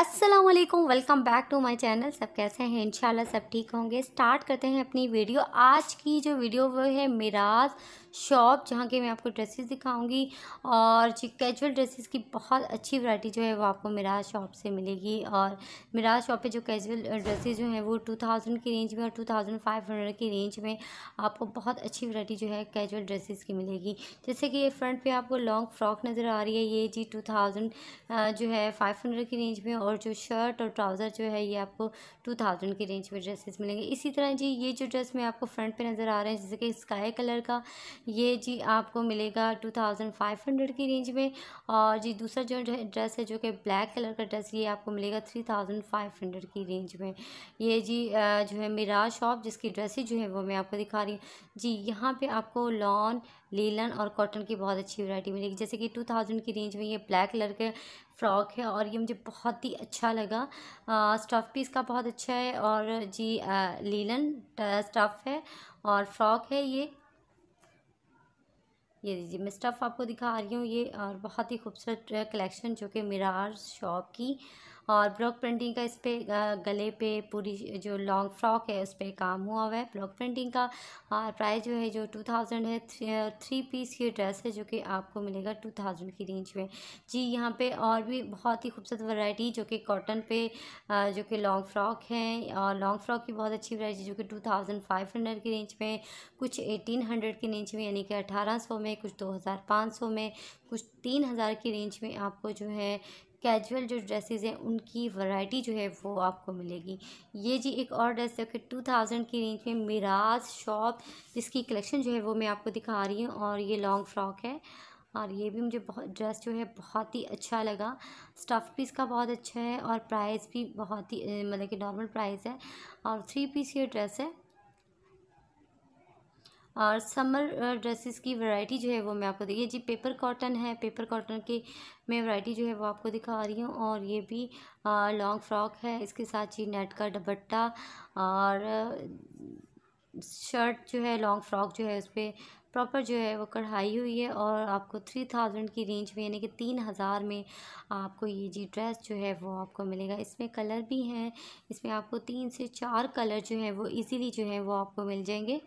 ¡Gracias! अस्सलाम वालेकुम welcome back to my channel सब कैसे हैं इंशाल्लाह सब ठीक होंगे स्टार्ट करते हैं अपनी वीडियो आज की जो वीडियो वो है मिराज शॉप जहाँ के मैं आपको ड्रेसेस दिखाऊंगी और जो कैजुअल ड्रेसेस की बहुत अच्छी वैरायटी जो है वो आपको मिराज शॉप से मिलेगी और मिराज शॉप पे जो कैजुअल ड्रेसेस जो हैं वो टू थाउजेंड की रेंज में और टू थाउजेंड फाइव हंड्रेड की रेंज में आपको बहुत अच्छी वैरायटी जो है कैजुअल ड्रेसेस की मिलेगी जैसे कि ये फ्रंट पर आपको लॉन्ग फ्रॉक नज़र आ रही है ये जी टू थाउजेंड जो है फाइव हंड्रेड की रेंज में और जो जो तो शर्ट और ट्राउज़र जो है ये आपको टू थाउजेंड की रेंज में ड्रेसेस मिलेंगे इसी तरह जी ये जो ड्रेस में आपको फ्रंट पे नज़र आ रहे हैं जैसे कि स्काई कलर का ये जी आपको मिलेगा टू थाउजेंड फाइव हंड्रेड की रेंज में और जी दूसरा जो ड्रेस है जो कि ब्लैक कलर का ड्रेस ये आपको मिलेगा थ्री थाउजेंड फाइव हंड्रेड की रेंज में ये जी जो है मेरा शॉप जिसकी ड्रेसेज जो है वो मैं आपको दिखा रही हूँ जी यहाँ पर आपको लॉन लीलन और कॉटन की बहुत अच्छी वैरायटी मिलेगी जैसे कि टू थाउजेंड की रेंज में ये ब्लैक कलर के फ़्रॉक है और ये मुझे बहुत ही अच्छा लगा स्टफ़ भी इसका बहुत अच्छा है और जी आ, लीलन स्टफ़ है और फ्रॉक है ये ये दीजिए मैं स्टफ़ आपको दिखा रही हूँ ये और बहुत ही खूबसूरत कलेक्शन जो कि मिरार शॉप की और ब्लॉक प्रिंटिंग का इस पर गले पे पूरी जो लॉन्ग फ्रॉक है उस पर काम हुआ हुआ है ब्लॉक प्रिंटिंग का प्राइस जो है जो टू थाउजेंड है थ्री पीस की ड्रेस है जो कि आपको मिलेगा टू थाउजेंड की रेंज में जी यहाँ पे और भी बहुत ही खूबसूरत वैरायटी जो कि कॉटन पे जो कि लॉन्ग फ्रॉक है और लॉन्ग फ्रॉक की बहुत अच्छी वरायटी जो कि टू थाउजेंड फाइव हंड्रेड की रेंज में कुछ एटीन हंड्रेड की रेंज में यानी कि अठारह सौ में कुछ दो हज़ार पाँच सौ में कुछ तीन हज़ार की रेंज में आपको जो है कैजुअल जो ड्रेसेस हैं उनकी वैरायटी जो है वो आपको मिलेगी ये जी एक और ड्रेस है कि टू थाउजेंड की रेंज में मिराज शॉप जिसकी कलेक्शन जो है वो मैं आपको दिखा रही हूँ और ये लॉन्ग फ्रॉक है और ये भी मुझे बहुत ड्रेस जो है बहुत ही अच्छा लगा स्टफ़ पीस का बहुत अच्छा है और प्राइस भी बहुत ही मतलब कि नॉर्मल प्राइस है और थ्री पीस ये ड्रेस है और समर ड्रेसेस की वैरायटी जो है वो मैं आपको देखिए जी पेपर कॉटन है पेपर कॉटन के मैं वैरायटी जो है वो आपको दिखा रही हूँ और ये भी लॉन्ग फ्रॉक है इसके साथ ही नेट का दुपट्टा और शर्ट जो है लॉन्ग फ्रॉक जो है उस पर प्रॉपर जो है वो कढ़ाई हुई है और आपको थ्री थाउजेंड की रेंज में यानी कि तीन हज़ार में आपको ये जी ड्रेस जो है वो आपको मिलेगा इसमें कलर भी हैं इसमें आपको तीन से चार कलर जो है वो इजीली जो है वो आपको मिल जाएंगे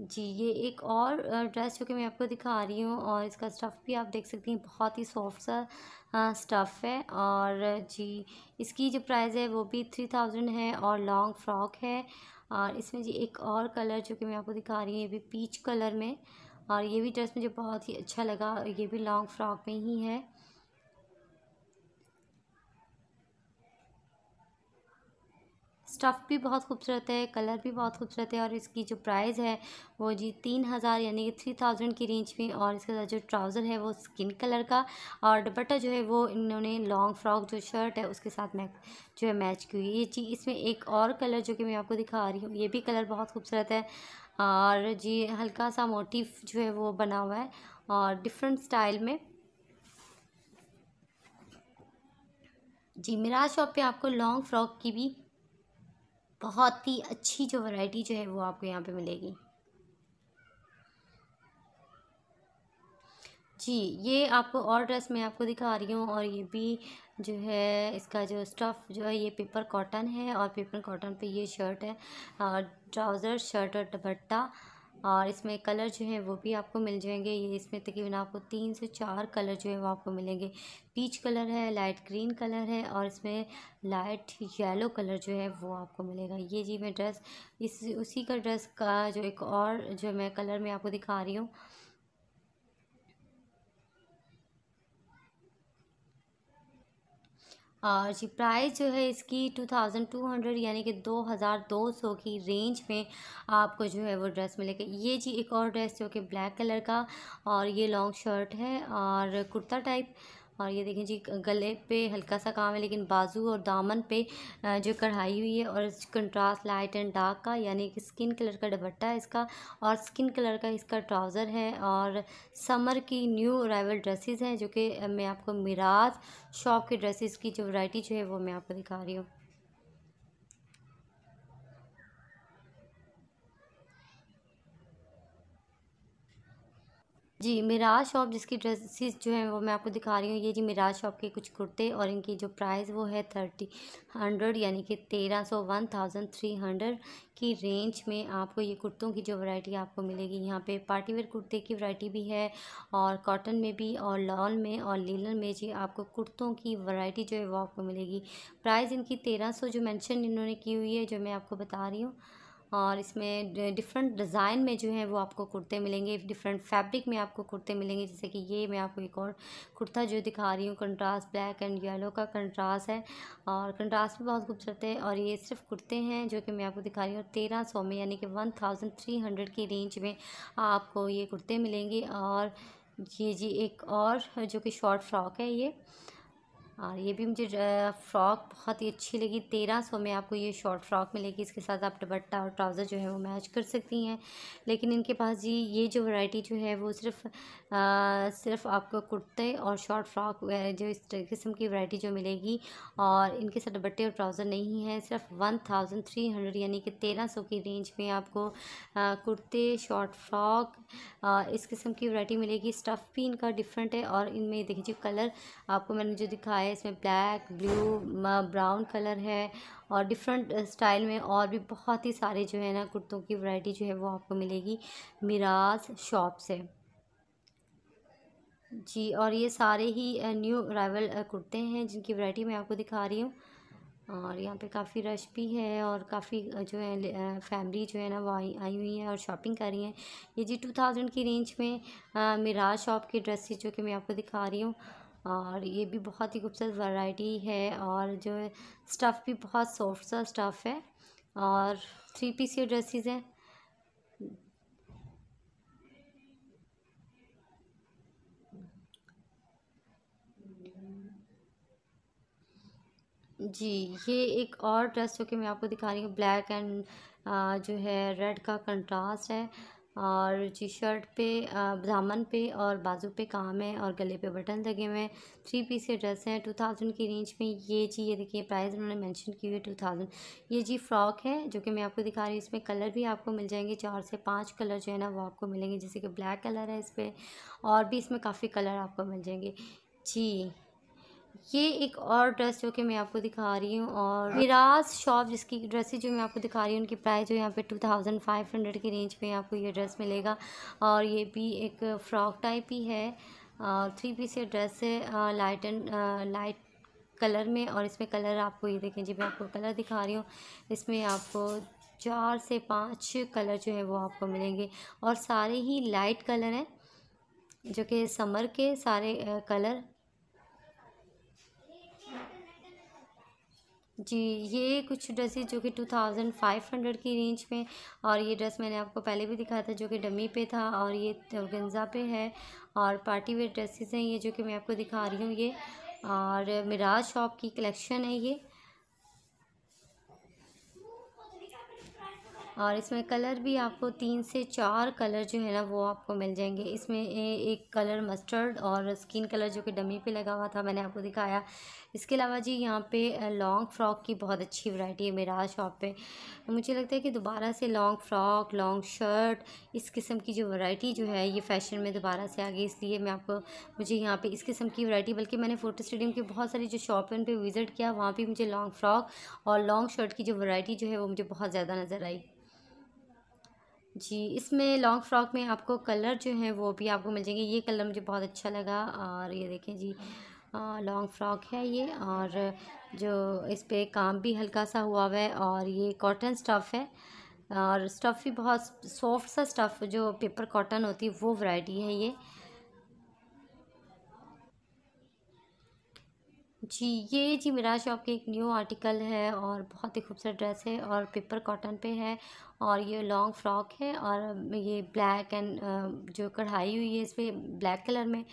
जी ये एक और ड्रेस जो कि मैं आपको दिखा रही हूँ और इसका स्टफ़ भी आप देख सकती हैं बहुत ही सॉफ्ट सा स्टफ़ है और जी इसकी जो प्राइस है वो भी थ्री थाउजेंड है और लॉन्ग फ्रॉक है और इसमें जी एक और कलर जो कि मैं आपको दिखा रही हूँ ये भी पीच कलर में और ये भी ड्रेस मुझे बहुत ही अच्छा लगा ये भी लॉन्ग फ्रॉक में ही है स्टफ़ भी बहुत खूबसूरत है कलर भी बहुत खूबसूरत है और इसकी जो प्राइस है वो जी तीन हज़ार यानी कि थ्री थाउजेंड की रेंज में और इसके साथ जो ट्राउज़र है वो स्किन कलर का और दुपट्टा जो है वो इन्होंने लॉन्ग फ्रॉक जो शर्ट है उसके साथ मैच जो है मैच की हुई है जी इसमें एक और कलर जो कि मैं आपको दिखा रही हूँ ये भी कलर बहुत खूबसूरत है और जी हल्का सा मोटिफ जो है वो बना हुआ है और डिफरेंट स्टाइल में जी मिराज शॉप पे आपको लॉन्ग फ्रॉक की भी बहुत ही अच्छी जो वैरायटी जो है वो आपको यहाँ पे मिलेगी जी ये आपको और ड्रेस मैं आपको दिखा रही हूँ और ये भी जो है इसका जो स्टफ़ जो है ये पेपर कॉटन है और पेपर कॉटन पे ये शर्ट है और ट्राउज़र शर्ट और दुपट्टा और इसमें कलर जो है वो भी आपको मिल जाएंगे ये इसमें तकरीबन आपको तीन से चार कलर जो है वो आपको मिलेंगे पीच कलर है लाइट ग्रीन कलर है और इसमें लाइट येलो कलर जो है वो आपको मिलेगा ये जी मैं ड्रेस इस उसी का ड्रेस का जो एक और जो मैं कलर में आपको दिखा रही हूँ और जी प्राइस जो है इसकी टू थाउजेंड टू हंड्रेड यानी कि दो हज़ार दो सौ की रेंज में आपको जो है वो ड्रेस मिलेगा ये जी एक और ड्रेस जो कि ब्लैक कलर का और ये लॉन्ग शर्ट है और कुर्ता टाइप और ये देखें जी गले पे हल्का सा काम है लेकिन बाजू और दामन पे जो कढ़ाई हुई है और कंट्रास्ट लाइट एंड डार्क का यानी कि स्किन कलर का दुपट्टा है इसका और स्किन कलर का इसका ट्राउज़र है और समर की न्यू अराइवल ड्रेसेस हैं जो कि मैं आपको मिराज शॉप के ड्रेसेस की जो वैरायटी जो है वो मैं आपको दिखा रही हूँ जी मिराज शॉप जिसकी ड्रेसेस जो है वो मैं आपको दिखा रही हूँ ये जी मिराज शॉप के कुछ कुर्ते और इनकी जो प्राइस वो है थर्टी हंड्रेड यानी कि तेरह सौ वन थाउजेंड थ्री हंड्रेड की रेंज में आपको ये कुर्तों की जो वैरायटी आपको मिलेगी यहाँ पे पार्टी वेयर कुर्ते की वैरायटी भी है और कॉटन में भी और लॉन में और लीलन में जी आपको कुर्तों की वैरायटी जो है वो आपको मिलेगी प्राइस इनकी तेरह सौ जो मेंशन इन्होंने की हुई है जो मैं आपको बता रही हूँ और इसमें डिफरेंट डिज़ाइन में जो है वो आपको कुर्ते मिलेंगे डिफरेंट फैब्रिक में आपको कुर्ते मिलेंगे जैसे कि ये मैं आपको एक और कुर्ता जो दिखा रही हूँ कंट्रास्ट ब्लैक एंड येलो का कंट्रास्ट है और कंट्रास्ट भी बहुत खूबसूरत है और ये सिर्फ कुर्ते हैं जो कि मैं आपको दिखा रही हूँ तेरह सौ में यानी कि वन थाउजेंड थ्री हंड्रेड की रेंज में आपको ये कुर्ते मिलेंगे और ये जी एक और जो कि शॉर्ट फ्रॉक है ये और ये भी मुझे फ़्रॉक बहुत ही अच्छी लगी तेरह सौ में आपको ये शॉर्ट फ्रॉक मिलेगी इसके साथ आप दुपट्टा और ट्राउज़र जो है वो मैच कर सकती हैं लेकिन इनके पास जी ये जो वैरायटी जो है वो सिर्फ आ, सिर्फ आपको कुर्ते और शॉर्ट फ्रॉक जो इस किस्म की वैरायटी जो मिलेगी और इनके साथ दुपट्टे और ट्राउज़र नहीं है सिर्फ वन थाउजेंड थ्री हंड्रेड यानी कि तेरह सौ की रेंज में आपको कुर्ते शॉर्ट फ्रॉक इस किस्म की वैरायटी मिलेगी स्टफ़ भी इनका डिफरेंट है और इनमें देखिए कलर आपको मैंने जो दिखाया है इसमें ब्लैक ब्लू ब्राउन कलर है और डिफरेंट स्टाइल में और भी बहुत ही सारे जो है ना कुर्तों की वैरायटी जो है वो आपको मिलेगी मिराज शॉप से जी और ये सारे ही न्यू अराइवल कुर्ते हैं जिनकी वैरायटी मैं आपको दिखा रही हूँ और यहाँ पे काफ़ी रश भी है और काफ़ी जो है फैमिली जो है ना वो आई आई हुई है और शॉपिंग कर रही हैं ये जी टू थाउजेंड की रेंज में मिराज शॉप की ड्रेसेस जो कि मैं आपको दिखा रही हूँ और ये भी बहुत ही खूबसूरत वैरायटी है और जो है स्टफ़ भी बहुत सॉफ्ट सा स्टफ़ है और थ्री पीस ये ड्रेसेस हैं जी ये एक और ड्रेस जो कि मैं आपको दिखा रही हूँ ब्लैक एंड uh, जो है रेड का कंट्रास्ट है और जी शर्ट पे दामन पे और बाजू पे काम है और गले पे बटन लगे हुए हैं थ्री पीस के ड्रेस हैं टू थाउजेंड की रेंज में ये जी ये देखिए प्राइस उन्होंने मेंशन की हुई है टू थाउजेंड ये जी फ्रॉक है जो कि मैं आपको दिखा रही हूँ इसमें कलर भी आपको मिल जाएंगे चार से पाँच कलर जो है ना वो आपको मिलेंगे जैसे कि ब्लैक कलर है इस पर और भी इसमें काफ़ी कलर आपको मिल जाएंगे जी ये एक और ड्रेस जो कि मैं आपको दिखा रही हूँ और विराज हाँ। शॉप जिसकी ड्रेसेज जो मैं आपको दिखा रही हूँ उनकी प्राइस जो यहाँ पे टू थाउजेंड फाइव हंड्रेड की रेंज में आपको ये ड्रेस मिलेगा और ये भी एक फ्रॉक टाइप ही है और थ्री पीस ये ड्रेस है लाइट एंड लाइट कलर में और इसमें कलर आपको ये देखें जी मैं आपको कलर दिखा रही हूँ इसमें आपको चार से पाँच कलर जो है वो आपको मिलेंगे और सारे ही लाइट कलर हैं जो कि समर के सारे कलर जी ये कुछ ड्रेसेस जो कि टू थाउजेंड फाइव हंड्रेड की रेंज में और ये ड्रेस मैंने आपको पहले भी दिखाया था जो कि डमी पे था और ये गंजा पे है और पार्टी वेयर ड्रेसेस हैं ये जो कि मैं आपको दिखा रही हूँ ये और मिराज शॉप की कलेक्शन है ये और इसमें कलर भी आपको तीन से चार कलर जो है ना वो आपको मिल जाएंगे इसमें एक कलर मस्टर्ड और स्किन कलर जो कि डमी पे लगा हुआ था मैंने आपको दिखाया इसके अलावा जी यहाँ पे लॉन्ग फ़्रॉक की बहुत अच्छी वैरायटी है मेरा शॉप पे मुझे लगता है कि दोबारा से लॉन्ग फ़्रॉक लॉन्ग शर्ट इस किस्म की जो वैरायटी जो है ये फ़ैशन में दोबारा से आ गई इसलिए मैं आपको मुझे यहाँ पर इस किस्म की वैरायटी बल्कि मैंने फ़ोटो स्टेडियम की बहुत सारी जो शॉप है उन पर विज़िट किया वहाँ पर मुझे लॉन्ग फ़्रॉक और लॉन्ग शर्ट की जो वैरायटी जो है वो मुझे बहुत ज़्यादा नज़र आई जी इसमें लॉन्ग फ्रॉक में आपको कलर जो है वो भी आपको मिल जाएंगे ये कलर मुझे बहुत अच्छा लगा और ये देखें जी लॉन्ग फ्रॉक है ये और जो इस पर काम भी हल्का सा हुआ हुआ है और ये कॉटन स्टफ़ है और स्टफ़ भी बहुत सॉफ्ट सा स्टफ़ जो पेपर कॉटन होती है वो वैरायटी है ये जी ये जी मेरा शॉप के एक न्यू आर्टिकल है और बहुत ही खूबसूरत ड्रेस है और पेपर कॉटन पे है और ये लॉन्ग फ्रॉक है और ये ब्लैक एंड जो कढ़ाई हुई है इस पर ब्लैक कलर में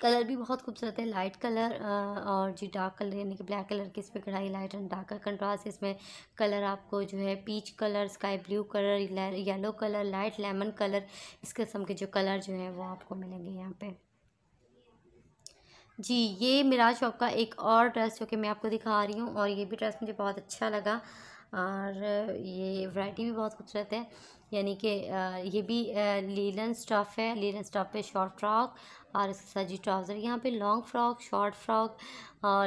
कलर भी बहुत खूबसूरत है लाइट कलर और जी डार्क कलर यानी कि ब्लैक कलर की इस पर कढ़ाई लाइट एंड डार्क का कंट्रास्ट इसमें कलर आपको जो है peach colour sky blue colour yellow colour light lemon colour इस किस्म के जो कलर जो है वो आपको मिलेंगे यहाँ पे जी ये मिराज शॉप का एक और ड्रेस जो कि मैं आपको दिखा रही हूँ और ये भी ड्रेस मुझे बहुत अच्छा लगा और ये वैरायटी भी बहुत खूबसूरत है यानी कि ये भी लीलन स्टफ़ है लीलन स्टफ़ पे शॉर्ट फ्रॉक और इसके साथ जी ट्राउज़र यहाँ पे long frock short frock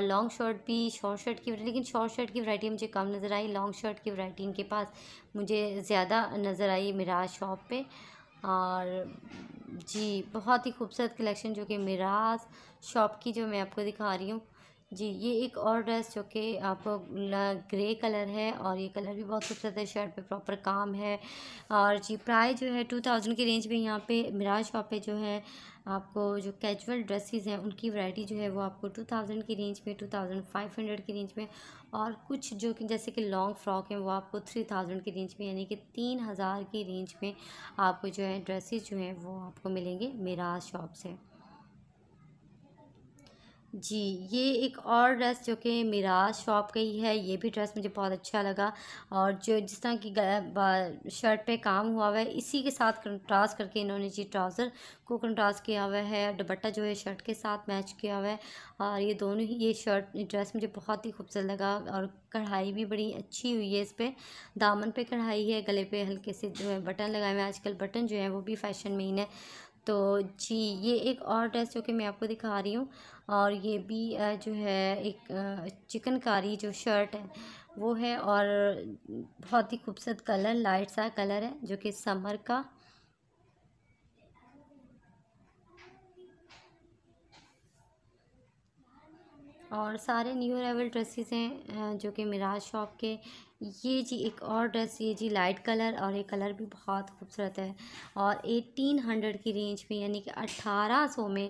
long shirt भी शॉर्ट शर्ट की लेकिन शॉर्ट शर्ट की वैरायटी मुझे कम नज़र आई लॉन्ग शर्ट की वैरायटी इनके पास मुझे ज़्यादा नज़र आई मिराज शॉप पर और जी बहुत ही खूबसूरत कलेक्शन जो कि मिराज शॉप की जो मैं आपको दिखा रही हूँ जी ये एक और ड्रेस जो कि आप ग्रे कलर है और ये कलर भी बहुत खूबसूरत है शर्ट पे प्रॉपर काम है और जी प्राइस जो है टू थाउजेंड की रेंज में यहाँ पे मिराज शॉप पे जो है आपको जो कैजुअल ड्रेसेस हैं उनकी वैरायटी जो है वो आपको टू थाउजेंड की रेंज में टू थाउजेंड फाइव हंड्रेड की रेंज में और कुछ जो कि जैसे कि लॉन्ग फ्रॉक हैं वो आपको थ्री थाउजेंड की रेंज में यानी कि तीन हज़ार की रेंज में आपको जो है ड्रेसेस जो हैं वो आपको मिलेंगे मिराज शॉप से जी ये एक और ड्रेस जो कि मिराज शॉप का ही है ये भी ड्रेस मुझे बहुत अच्छा लगा और जो जिस तरह की शर्ट पे काम हुआ हुआ है इसी के साथ कंट्रास्ट करके इन्होंने जी ट्राउज़र को कंट्रास्ट किया हुआ है दुपट्टा जो है शर्ट के साथ मैच किया हुआ है और ये दोनों ही ये शर्ट ड्रेस मुझे बहुत ही खूबसूरत लगा और कढ़ाई भी बड़ी अच्छी हुई है इस पर दामन पर कढ़ाई है गले पर हल्के से जो है बटन लगाए हुए हैं आजकल बटन जो है वो भी फैशन में ही है तो जी ये एक और ड्रेस जो कि मैं आपको दिखा रही हूँ और ये भी जो है एक चिकनकारी जो शर्ट है वो है और बहुत ही खूबसूरत कलर लाइट सा कलर है जो कि समर का और सारे न्यू अराइवल ड्रेसेस हैं जो कि मिराज शॉप के ये जी एक और ड्रेस ये जी लाइट कलर और ये कलर भी बहुत खूबसूरत है और एटीन हंड्रेड की रेंज में यानी कि अट्ठारह सौ में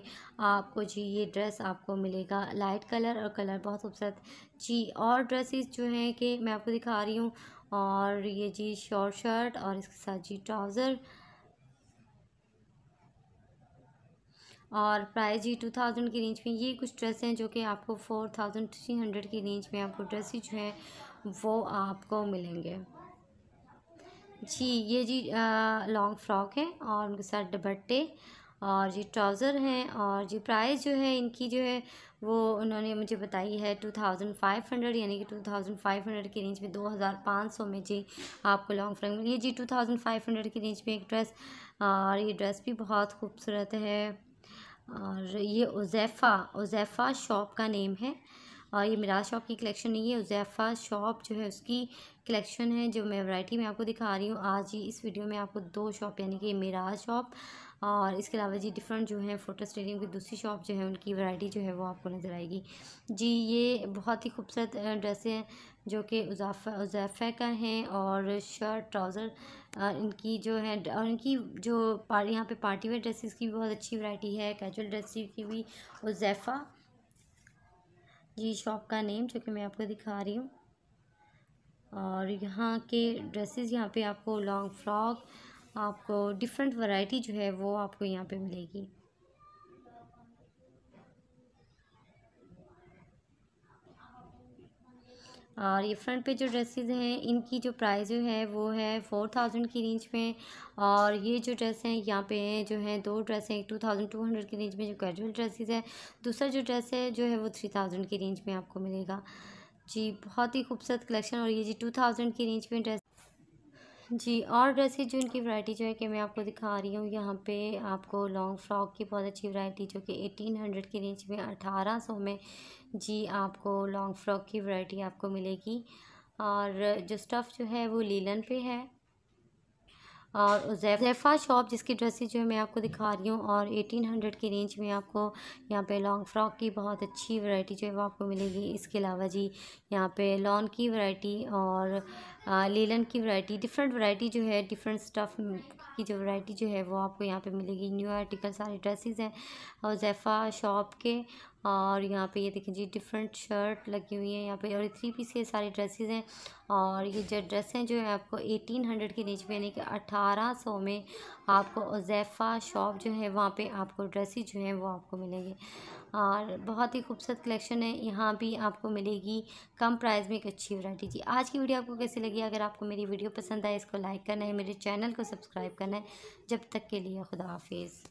आपको जी ये ड्रेस आपको मिलेगा लाइट कलर और कलर बहुत खूबसूरत जी और ड्रेसेस जो हैं कि मैं आपको दिखा रही हूँ और ये जी शॉर्ट शर्ट और इसके साथ जी ट्राउज़र और प्राइस जी टू थाउजेंड की रेंज में ये कुछ ड्रेस हैं जो कि आपको फोर थाउजेंड थ्री हंड्रेड की रेंज में आपको ड्रेस जो है वो आपको मिलेंगे जी ये जी लॉन्ग फ्रॉक है और उनके साथ दुपट्टे और ये ट्राउज़र हैं और ये प्राइस जो है इनकी जो है वो उन्होंने मुझे बताई है टू थाउजेंड फाइव हंड्रेड यानी कि टू थाउजेंड फाइव हंड्रेड की रेंज में दो हज़ार पाँच सौ में जी आपको लॉन्ग फ्रॉक मिली जी टू थाउजेंड फाइव हंड्रेड की रेंज में एक ड्रेस और ये ड्रेस भी बहुत खूबसूरत है और ये उज़ैफ़ा उज़ैफ़ा शॉप का नेम है और ये मिराज शॉप की कलेक्शन नहीं है उज़ैफ़ा शॉप जो है उसकी कलेक्शन है जो मैं वैरायटी में आपको दिखा रही हूँ आज ही इस वीडियो में आपको दो शॉप यानी कि मिराज शॉप और इसके अलावा जी डिफरेंट जो है फ़ोटो स्टेडियम की दूसरी शॉप जो है उनकी वैरायटी जो है वो आपको नज़र आएगी जी ये बहुत ही खूबसूरत ड्रेसें जो कि उजाफा उजाफा का हैं और शर्ट ट्राउज़र इनकी जो है और इनकी जो पार यहाँ पे पार्टी वेयर ड्रेसेस की बहुत अच्छी वैरायटी है कैजुअल ड्रेसेस की भी उजैफ़ा जी शॉप का नेम जो कि मैं आपको दिखा रही हूँ और यहाँ के ड्रेसेस यहाँ पे आपको लॉन्ग फ्रॉक आपको डिफरेंट वैरायटी जो है वो आपको यहाँ पे मिलेगी और ये फ्रंट पे जो ड्रेसेस हैं इनकी जो प्राइस जो है वो है फ़ोर थाउजेंड की रेंज में और ये जो ड्रेस हैं यहाँ पे जो है दो ड्रेस हैं एक टू थाउजेंड टू हंड्रेड की रेंज में जो कैजुअल ड्रेसेस है दूसरा जो ड्रेस है जो है वो थ्री थाउजेंड की रेंज में आपको मिलेगा जी बहुत ही खूबसूरत कलेक्शन और ये जी टू थाउजेंड की रेंज में ड्रेस जी और ड्रेसेस जो इनकी वैरायटी जो है कि मैं आपको दिखा रही हूँ यहाँ पे आपको लॉन्ग फ्रॉक की बहुत अच्छी वैरायटी जो कि एटीन हंड्रेड की रेंज में अठारह सौ में जी आपको लॉन्ग फ्रॉक की वैरायटी आपको मिलेगी और जो स्टफ़ जो है वो लीलन पे है और जैफ़ा शॉप जिसकी ड्रेसेस जो है मैं आपको दिखा रही हूँ और एटीन हंड्रेड की रेंज में आपको यहाँ पे लॉन्ग फ्रॉक की बहुत अच्छी वैरायटी जो है वो आपको मिलेगी इसके अलावा जी यहाँ पे लॉन की वैरायटी और लेलन की वैरायटी डिफरेंट वैरायटी जो है डिफरेंट स्टफ़ की जो वैरायटी जो है वो आपको यहाँ पे मिलेगी न्यू आर्टिकल सारे ड्रेसेज हैं और जैफ़ा शॉप के और यहाँ पे ये देखिए जी डिफरेंट शर्ट लगी हुई है यहाँ पे और थ्री पीस के सारे ड्रेसेस हैं और ये जो ड्रेस हैं जो है आपको एटीन हंड्रेड के रेंज में यानी कि अठारह सौ में आपको उजैफ़ा शॉप जो है वहाँ पे आपको ड्रेसेस जो हैं वो आपको मिलेंगे और बहुत ही खूबसूरत कलेक्शन है यहाँ भी आपको मिलेगी कम प्राइस में एक अच्छी वैरायटी जी आज की वीडियो आपको कैसी लगी अगर आपको मेरी वीडियो पसंद आए इसको लाइक करना है मेरे चैनल को सब्सक्राइब करना है जब तक के लिए खुदा हाफिज़